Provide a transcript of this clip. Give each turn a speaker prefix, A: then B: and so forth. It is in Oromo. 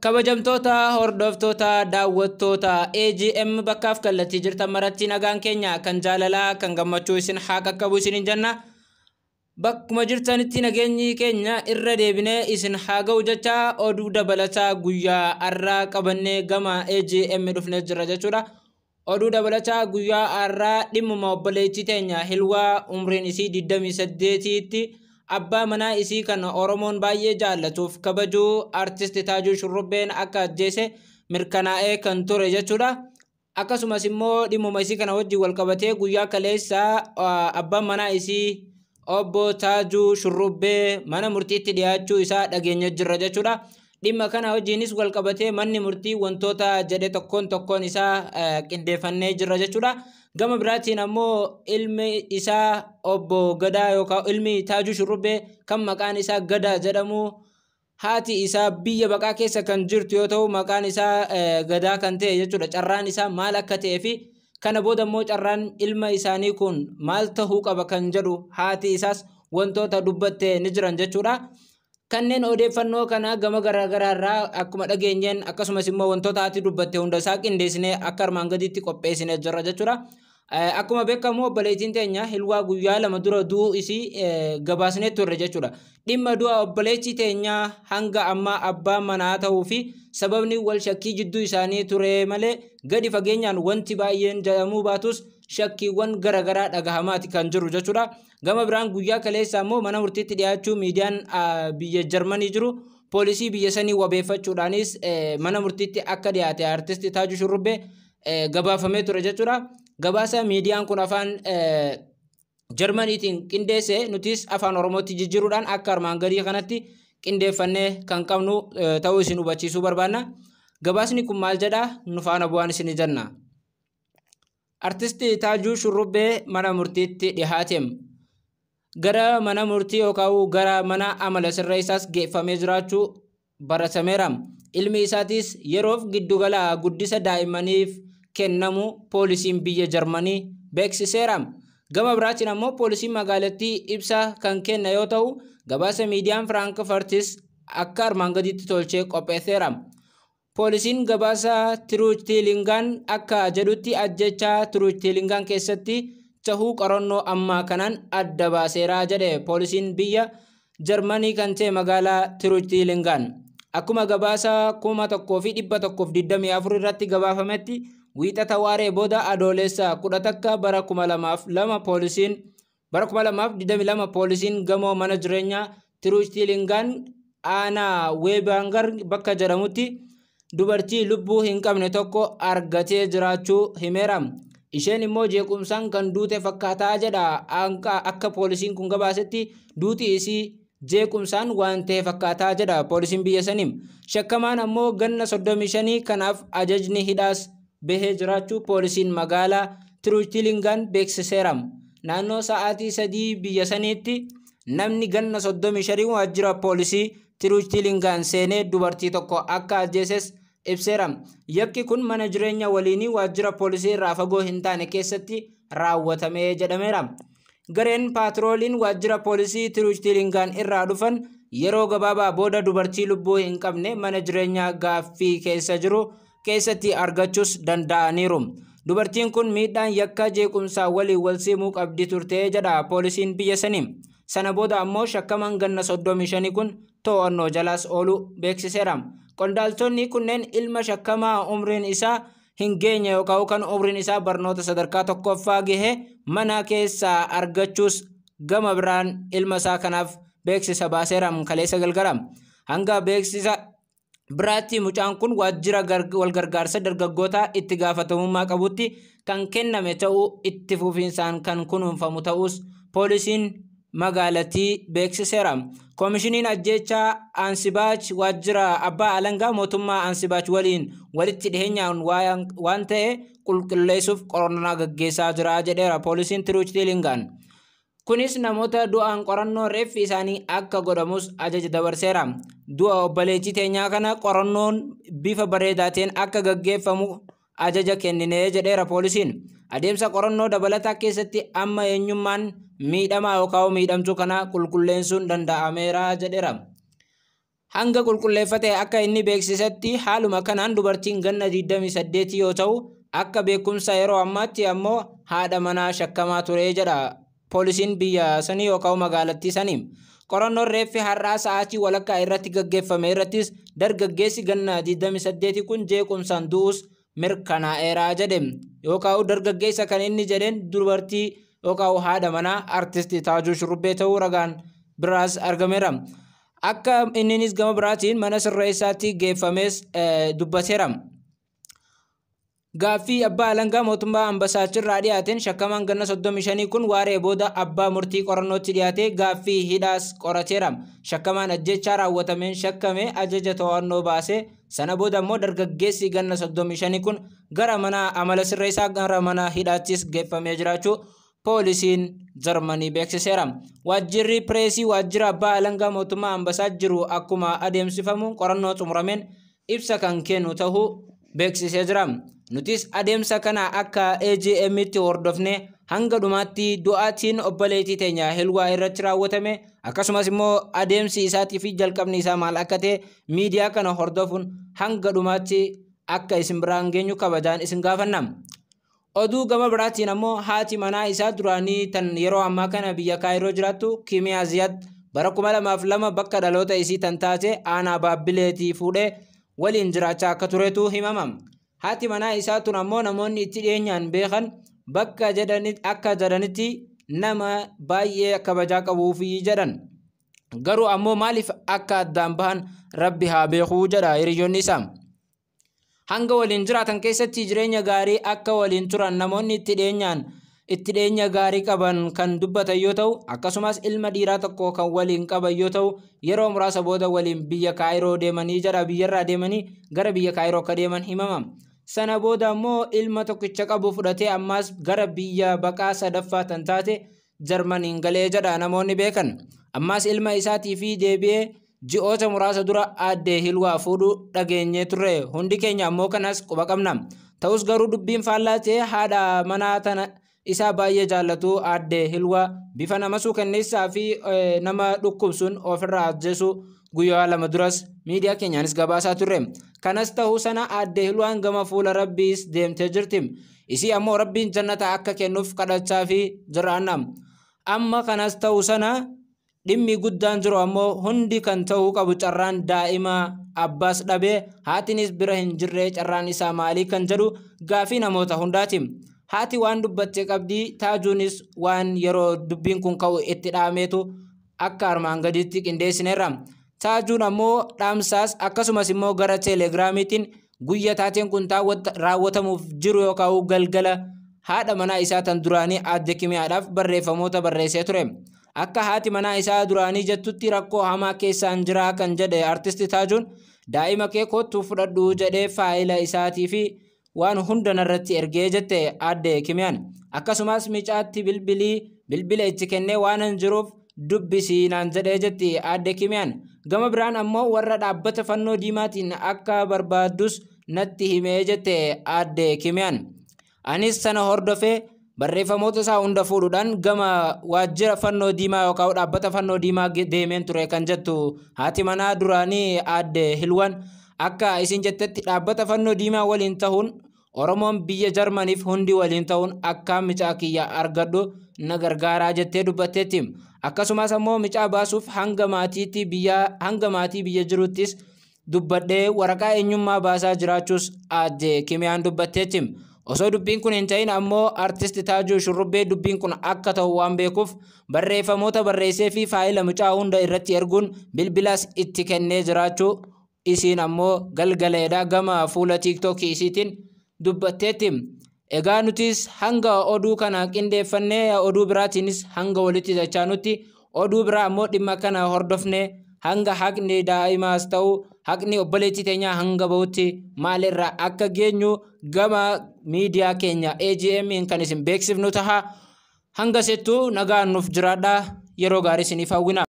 A: kabajamtoota hordoftoota daawwattoota AGM bakkaaf kallattii jirtan maratti nagaan keenya kan jaalalaa kan gammachuu isin haa qaqqabu isin hin bakkuma jirtanitti nageenyi keenya irra deebine isin haa ga'u jecha oduu dabalataa guyyaa arraa qabannee gama AGM dhufnee jira jechuudha. Oduu dabalataa guyyaa har'aa dhimmuma obboleettii teenya hilwaa umriin isii 28 tti abbaa manaa isii kan oromoon baay'ee jaallatuuf kabajuu artist Taajuu Shurrubbeen akka ajjeese mirkana'ee kan ture jechuudha. Akkasumas immoo dhimmuma isii kana wajjin wal qabatee guyyaa kaleessa abbaan manaa isii obbo Taajuu Shurrubbee mana murtiitti dhiyaachuu isaa dhageenya jirra jechuudha. Dhimma kana hojiinis wal qabatee manni murtii wantoota jedhe tokkoon tokkoon isaa qindeeffannee jirra jechuudha. gama biraatiin ammoo ilmi isaa obbo Gadaa yookaan ilmi Taajuu shurubee kan maqaan isaa Gadaa jedhamu haati isaa biyya baqaa keessa kan jirtu yoo ta'u maqaan isaa eh, Gadaa kan ta'e jechuudha. Carraan isaa maal akka ta'ee fi kana booda immoo carraan ilma isaanii kun maal tahuu qaba kan jedhu haati isaas wantoota dubbattee ni jiran jechuudha. kanneen odeeffannoo kana gama garaagaraa irraa akkuma dhageenyeen akkasumas immoo wantoota ati dubbatte hunda isaa qindeessinee akka armaan gadiitti qopheessinee jirra jechuudha. Akkuma beekamu obboleettiin teenya hilwaa guyyaa lama dura du'u isii gabaasnee turre jechuudha. Dhimma du'a obboleettii teenya hanga ammaa abbaa manaa ta'uu fi sababni wal shakkii jidduu isaanii ture malee gadi fageenyaan wanti baay'een jedhamuu baatus shakkiiwwan garaagaraa dhagahamaati kan jiru jechuudha. Gama biraan guyyaa kaleessa immoo mana murtiitti dhiyaachuu miidiyaan biyya Jarmanii jiru poolisii biyya sanii wabeeffachuudhaanis mana murtiitti akka dhiyaate artistii Taajuu Shurrubbee gabaafamee ture jechuudha. Gabaasa miidiyaan kun afaan Jarmaniitiin qindeesse nutis afaan Oromootti jijjiiruudhaan akka armaan gadi kanatti qindeeffannee kan qabnu ta'uu isin hubachiisuu barbaanna. Gabaasni kun maal jedhaa? Nufaana faana bu'aan isin jenna. artisti Taajuu Shurrubbee mana murtiitti dhihaateem. Gara mana murtii yookaan gara mana amala sirra isaas geeffamee jiraachuu baratameera. Ilmi isaatis yeroof giddugala guddisa daa'immaniif kennamu poolisiin biyya Jarmanii beeksiseera. Gama biraatiin ammoo poolisiin magaalattii ibsa kan kenna yoo ta'u, gabaasa miidiyaan Firaankifartis akka armaan gaditti tolchee qopheesseera. Poolisiin gabaasa Tiruuch akka jedhutti ajjechaa Tiruuch keessatti tahuu qorannoo ammaa kanaan adda baaseera jedhe poolisiin biyya Jarmanii kan ta'e magaalaa Tiruuch Akkuma gabaasa kuma tokkoo fi dhibba tokkoof irratti gabaafametti wiixata waaree booda adoolessa kudha bara poolisiin gamoo mana jireenyaa Tiruuch aanaa Weebaangar bakka jedhamutti. dubartii lubbuu hin qabne tokko argatee jiraachuu himeera. Isheen immoo jeequmsaan kan duute fakkaataa jedha akka poolisiin kun gabaasetti duuti isii jeequmsaan waan ta'e fakkaataa jedha poolisiin biyya sanii. Shakkamaan ammoo ganna 35 kanaaf ajajni hidhaas bahee jiraachuu poolisiin magaalaa Tiruutilingaan beeksiseera. Naannoo sa'aatii sadii biyya saniitti namni ganna 35 waajjira poolisii Tiruutilingaan seenee dubartii tokko akka ajjeeses ibseera yakki kun mana jireenya waliinii waajjira poolisii irraa fagoo hin taane keessatti raawwatamee jedhameera gareen paatrooliin waajjira poolisii tiruushtilingaan irraa dhufan yeroo gabaabaa booda dubartii lubbuu hin qabne mana jireenyaa gaaffii keessa jiru keessatti argachuus danda'aniiru dubartiin kun miidhaan yakka jeequmsaa waliin wal siimuu qabdi turte jedha poolisiin biyya sana booda ammoo shakkaman ganna 35 kun to'annoo jalaas oolu beeksiseera Qondaaltonni kunneen ilma shakkamaa umriin isaa hin geenye yookaan kan umriin isaa barnoota sadarkaa tokkoffaa gahe mana keessaa argachuus gama biraan ilma isaa kanaaf beeksisa baaseeraam kaleessa galgaram. Hanga beeksisa biraatti mucaan kun waajjira walgargaarsa dargaggoota itti gaafatamummaa qabutti kan kenname ta'uu itti fufinsaan kan kunuunfamu ta'us poolisiin magaalattii beeksiseera. Koomishiniin ajjechaa Ansibaach waajjira abbaa alangaa mootummaa Ansibaach waliin walitti dhiheenyaan waan ta'e qulqulleessuuf qorannaa gaggeessaa jira jedheera poolisiin Tiruuch Diilingaan. Kunis namoota du'aan qorannoo reeffi isaanii akka godhamus ajaja dabarseera. Du'a obboleettii teenyaa kana qorannoon bifa bareedaa ta'een akka gaggeeffamu ajaja kenninee jedheera poolisiin. Adeemsa qorannoo dabalataa keessatti amma eenyummaan miidhamaa yookaan miidhamtuu kana qulqulleensuun danda'ameera jedheera. Hanga qulqulleeffatee akka inni beeksisatti haaluma kanaan dubartiin ganna 28 yoo ta'u akka beekumsa yeroo ammaatti ammoo haadha manaa shakkamaa ture jedha poolisiin biyya sanii yookaan magaalatti sanii. Qorannoon reeffi har'aa sa'aatii walakkaa irratti gaggeeffame irrattis dargaggeessi ganna 28 kun jeequmsan du'us mirkanaa'eera jedhe yookaan dargaggeessa kan inni jedheen dubartii yookaan haadha manaa artistii Taajuu Shurrubbee ta'uu ragaan biraas argameera. Akka inninis gama biraatiin mana sirreessaatti geeffames eh, dubbateera. Gaaffii abbaa alangaa mootummaa ambasaachirraa dhiyaateen shakkamaan ganna 35 kun waaree booda abbaa murtii qorannootti dhiyaatee gaaffii hidhaas qorateera. Shakkamaan ajjechaa raawwatameen shakkame ajaja to'annoo baase sana booda immoo dargaggeessi ganna 35 kun gara mana amala sirreessaa gara mana hidhaattis geeffamee jiraachu. poolisiin jarmanii beeksiseera waajjirri pireesii waajjira abbaa alangaa mootummaa ambasaa jiru akkuma adeemsifamu qorannoo xumurameen ibsa kan kennu tahu beeksisee jira nutis adeemsa kana akka agmitti hordofne hanga dhumaatti du'aatiin obboleetii teenya helwaa irratti raawwatame akkasumas immoo adeemsi isaatii fi jalqabni isaa maal akka ta'e miidiyaa kana hordofuun hanga dhumaatti akka isin biraan geenyu kabajaan oduu gama biraatiin ammoo haati manaa isaa duraanii tan yeroo ammaa kana biyya kaayiroo jiraattu kiimiyaa bara 2002 bakka dhaloota isii tan taate aanaa baabileetii fuudhee waliin jiraachaa akka turetu himamam. Haati manaa isaa tun ammoo namoonni itti dhiyeenyaan beekan bakka akka jedhanitti nama baay'ee kabajaa qabuufi jedhan. Garuu ammoo maaliif akka addaan bahan rabbi haa beekuu jedha hiriyoonni isaa. hanga waliin jiraatan keessatti jireenya gaarii akka waliin turan namoonni itti dheenyaan dhiyeenya gaarii qaban kan dubbatan yoo ta'u akkasumas ilma dhiiraa tokko kan waliin qaban yoo ta'u yeroo muraasa booda waliin biyya kaayiroo deemanii jara biyyarraa deemanii gara biyya kaayiroo ka deeman himama. sana booda immoo ilma tokkicha qabu fudhatee ammaas gara biyya baqaa sadaffaa tan taate jarmaniin galee jedha namoonni beekan ammaas ilma isaatii deebi'ee ji'oota muraasa dura aaddee hilwaa fuudhuu dhageenyee turre hundi keenya ammoo kanas quba qabna ta'us garuu dubbiin faallaa ta'e haadha manaa tanaa isaa baay'ee jaallatu aaddee hilwaa bifa nama suukanneessaa fi e, nama dhukkubsuun ofirra ajjeesu guyyaa lama duras miidiyaa keenyaanis gabaasaa turre kanas ta'uu sana aaddee hilwaan gama fuula rabbiis deemtee jirti isii ammoo rabbiin jannataa akka kennuuf kadhachaa fi jiraanna amma kanas ta'uu sana. dhimmi guddaan jiru ammoo hundi kan ta'uu qabu carraan daa'ima abbaas dhabe haatinis bira hin jirree carraan isaa maalii kan jedhu gaafii namoota hundaati. Haati waan dubbattee qabdii taajuunis waan yeroo dubbiin kun ka'u itti dhaameetu akka armaan gadiitti qindeessineerra. Taajuun ammoo dhamsaas akkasumas immoo gara teeleegiraamiitiin guyya taateen kun raawwatamuuf jiru ka'u galgala haadha manaa isaa tan duraanii aadde kimiyaadhaaf barreeffamoota barreessee ture. akka haati manaa isaa duraanii jettutti rakkoo hamaa keessan jiraa kan jedhe artisti Taajuun daa'ima kee kottuu fudhadhu jedhee faayila isaatiif waan hundan irratti ergee jette adde Kimiyaan akkasumas miicaatti bilbila itti kennee waan hin jiruuf dubbisii naan jedhee jette adde Kimiyaan gama biraan ammoo warra dhaabbata fannoo diimaatiin akka barbaaddus natti himee jette adde Kimiyaan anis sana hordofee. barreeffamoota isaa hunda fuudhuudhaan gama waajjira fannoo diimaa yookaan dhaabbata fannoo diimaa deemeen ture kan jettu haati manaa duraanii aadde Hilwan akka isin jettetti dhaabbata fannoo diimaa waliin ta'uun Oromoon biyya Jarmaniif hundi waliin ta'uun akka micaa kiyya argadhu na gargaaraa jettee dubbatteetti. Akkasumas micaa baasuuf hanga maatii biyya jiruttis dubbadhee waraqaa eenyummaa baasaa jiraachuus aadde Kimiyaan dubbatteetti. Osoo dubbiin kun hin ammoo artisti taaju Shurrubbee dubbiin kun akka ta'u waan beekuuf barreeffamoota barreessee fi faayila mucaa hunda irratti erguun bilbilas itti kennee jiraachuu isiin ammoo galgaleedhaa gama fuula tiiktookii isiitiin dubbatteetti. Egaa nutis hanga oduu kana qindeeffannee oduu biraatiinis hanga walitti dachaanutti oduu biraa ammoo dhimma kana hordofne. hanga haqni daa'imaas ta'u haqni obboleettii teenyaa hanga maal maalirraa akka geenyu gama miidiyaa keenya AGM kan isin beeksifnu ta'a hanga settu nagaa nuuf jiraadha yeroo gaarii isiniif hawwina.